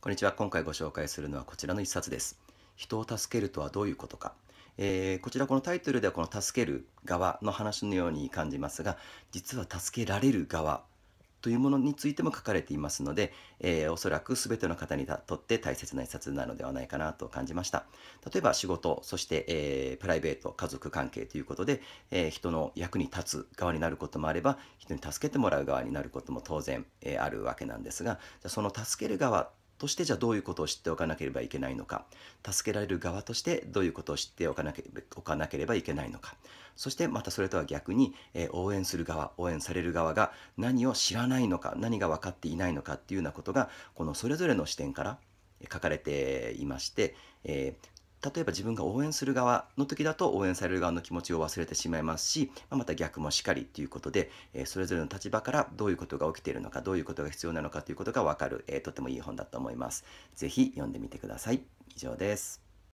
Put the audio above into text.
こんにちは。今回ご紹介するのはこちらの一冊です。人を助けるとはどういうことか。えー、こちらこのタイトルではこの助ける側の話のように感じますが、実は助けられる側というものについても書かれていますので、えー、おそらく全ての方にとって大切な一冊なのではないかなと感じました。例えば仕事、そして、えー、プライベート、家族関係ということで、えー、人の役に立つ側になることもあれば、人に助けてもらう側になることも当然、えあるわけなんですが、じゃその助ける側としてじゃあどういうことを知っておかなければいけないのか助けられる側としてどういうことを知っておかなければいけないのかそしてまたそれとは逆に、えー、応援する側応援される側が何を知らないのか何が分かっていないのかっていうようなことがこのそれぞれの視点から書かれていまして、えー、例えば自分が応援する側の時だと応援される側の気持ちを忘れてしまいますし、ままた逆もしかりということで、えそれぞれの立場からどういうことが起きているのかどういうことが必要なのかということが分かる、えとてもいい本だと思います。是非読んでみてください。以上です。